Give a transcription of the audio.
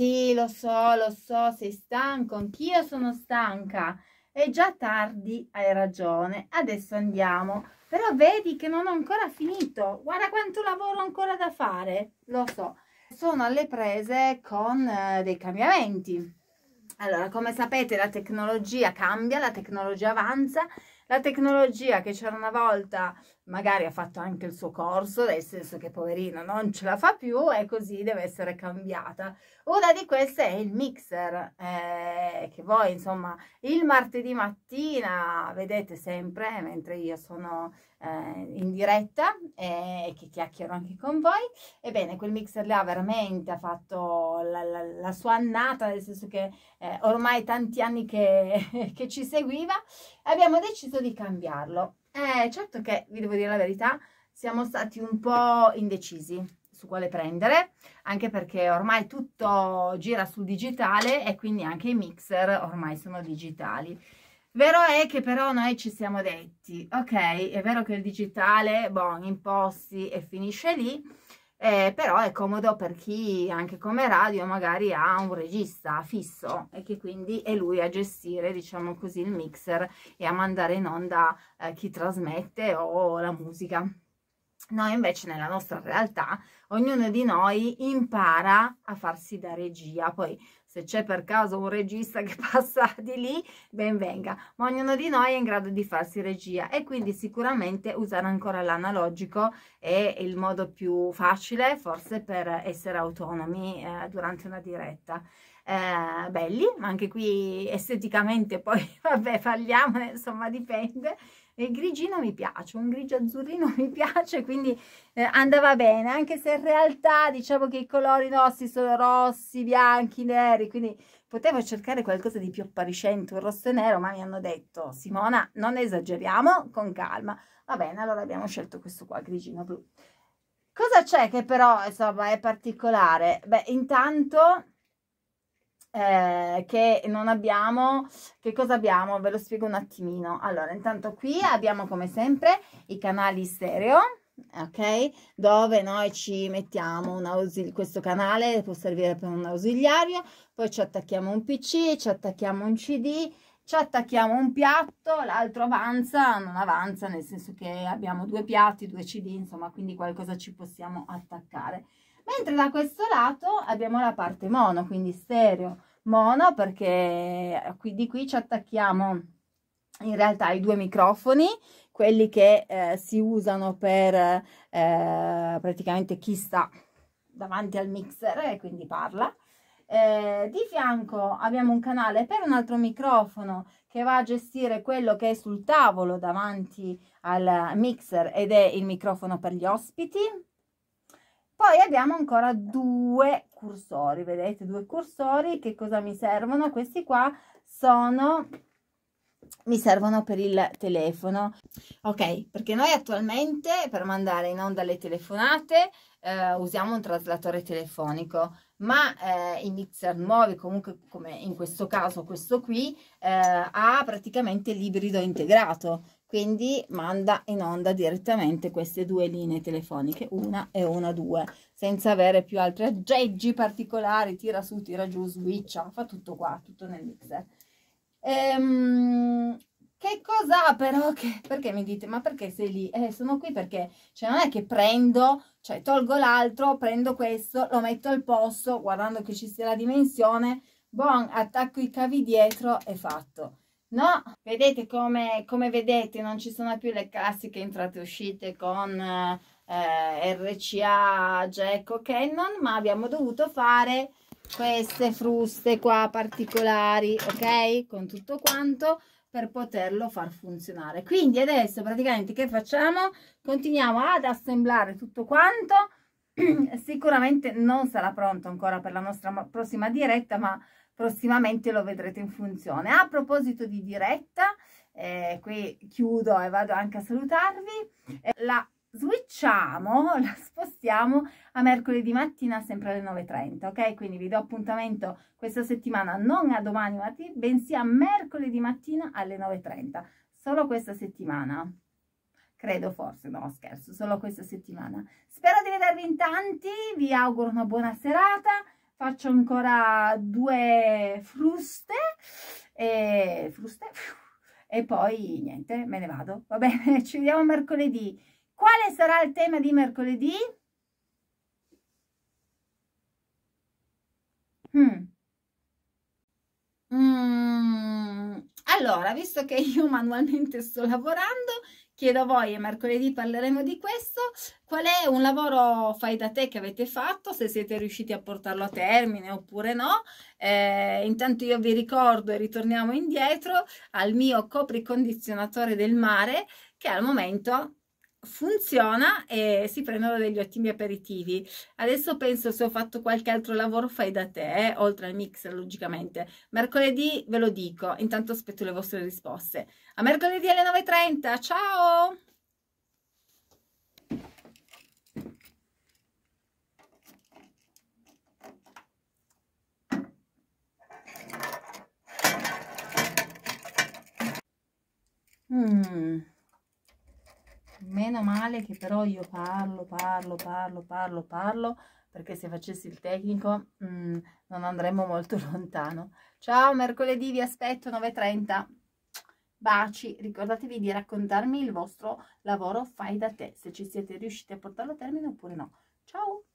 Sì, lo so, lo so, sei stanco, anch'io sono stanca. È già tardi, hai ragione. Adesso andiamo. Però vedi che non ho ancora finito. Guarda quanto lavoro ancora da fare. Lo so. Sono alle prese con eh, dei cambiamenti. Allora, come sapete, la tecnologia cambia, la tecnologia avanza la tecnologia che c'era una volta magari ha fatto anche il suo corso, nel senso che poverino non ce la fa più e così deve essere cambiata. Una di queste è il mixer, eh, che voi insomma il martedì mattina vedete sempre eh, mentre io sono eh, in diretta eh, e che chiacchiero anche con voi. Ebbene, quel mixer là veramente ha fatto la, la, la sua annata, nel senso che eh, ormai tanti anni che, che ci seguiva, abbiamo deciso detto di cambiarlo. Eh, certo che, vi devo dire la verità, siamo stati un po' indecisi su quale prendere, anche perché ormai tutto gira sul digitale e quindi anche i mixer ormai sono digitali. Vero è che però noi ci siamo detti, ok, è vero che il digitale, boh, imposti e finisce lì, eh, però è comodo per chi anche come radio magari ha un regista fisso e che quindi è lui a gestire diciamo così il mixer e a mandare in onda eh, chi trasmette o la musica. Noi invece nella nostra realtà, ognuno di noi impara a farsi da regia, poi se c'è per caso un regista che passa di lì, ben venga, ma ognuno di noi è in grado di farsi regia e quindi sicuramente usare ancora l'analogico è il modo più facile forse per essere autonomi eh, durante una diretta. Eh, belli, ma anche qui esteticamente poi vabbè falliamo, insomma dipende e il grigino mi piace, un grigio azzurrino mi piace, quindi eh, andava bene, anche se in realtà diciamo che i colori nostri sono rossi, bianchi, neri, quindi potevo cercare qualcosa di più appariscente, un rosso e nero, ma mi hanno detto Simona non esageriamo, con calma, va bene, allora abbiamo scelto questo qua, grigino blu. Cosa c'è che però insomma è particolare? Beh, intanto eh, che non abbiamo, che cosa abbiamo? Ve lo spiego un attimino. Allora, intanto qui abbiamo come sempre i canali stereo, ok? Dove noi ci mettiamo un ausiliario, questo canale può servire per un ausiliario, poi ci attacchiamo un PC, ci attacchiamo un CD, ci attacchiamo un piatto, l'altro avanza, non avanza, nel senso che abbiamo due piatti, due CD, insomma, quindi qualcosa ci possiamo attaccare. Mentre da questo lato abbiamo la parte mono, quindi stereo, mono perché eh, qui, di qui ci attacchiamo in realtà i due microfoni quelli che eh, si usano per eh, praticamente chi sta davanti al mixer e quindi parla eh, di fianco abbiamo un canale per un altro microfono che va a gestire quello che è sul tavolo davanti al mixer ed è il microfono per gli ospiti poi abbiamo ancora due cursori, vedete, due cursori, che cosa mi servono? Questi qua sono mi servono per il telefono. Ok, perché noi attualmente per mandare in onda le telefonate eh, usiamo un traslatore telefonico, ma eh, i mixer nuovi, comunque come in questo caso questo qui, eh, ha praticamente l'ibrido integrato, quindi manda in onda direttamente queste due linee telefoniche, una e una due, senza avere più altri aggeggi particolari, tira su, tira giù, switcha, fa tutto qua, tutto nel mixer. Ehm, che cos'ha però che, Perché mi dite, ma perché sei lì? Eh, sono qui perché, cioè non è che prendo, cioè tolgo l'altro, prendo questo, lo metto al posto, guardando che ci sia la dimensione, bon, attacco i cavi dietro, è fatto No, vedete come, come, vedete non ci sono più le classiche entrate e uscite con eh, RCA, Jacko, Canon, ma abbiamo dovuto fare queste fruste qua particolari, ok? Con tutto quanto per poterlo far funzionare. Quindi adesso praticamente che facciamo? Continuiamo ad assemblare tutto quanto. Sicuramente non sarà pronto ancora per la nostra prossima diretta, ma prossimamente lo vedrete in funzione. A proposito di diretta, eh, qui chiudo e vado anche a salutarvi, eh, la switchiamo, la spostiamo a mercoledì mattina sempre alle 9.30, ok? Quindi vi do appuntamento questa settimana non a domani mattina, bensì a mercoledì mattina alle 9.30, solo questa settimana. Credo forse, no scherzo, solo questa settimana. Spero di vedervi in tanti, vi auguro una buona serata faccio ancora due fruste e, fruste, e poi niente, me ne vado. Va bene, ci vediamo mercoledì. Quale sarà il tema di mercoledì? Hmm. Mm. Allora, visto che io manualmente sto lavorando, chiedo a voi e mercoledì parleremo di questo. Qual è un lavoro fai da te che avete fatto, se siete riusciti a portarlo a termine oppure no? Eh, intanto io vi ricordo e ritorniamo indietro al mio copricondizionatore del mare che al momento funziona e si prendono degli ottimi aperitivi. Adesso penso se ho fatto qualche altro lavoro fai da te, eh? oltre al mix logicamente. Mercoledì ve lo dico, intanto aspetto le vostre risposte. A mercoledì alle 9.30, ciao! Mm. Meno male che però io parlo, parlo, parlo, parlo, parlo, perché se facessi il tecnico mm, non andremmo molto lontano. Ciao, mercoledì vi aspetto 9.30. Baci, ricordatevi di raccontarmi il vostro lavoro fai da te, se ci siete riusciti a portarlo a termine oppure no. Ciao!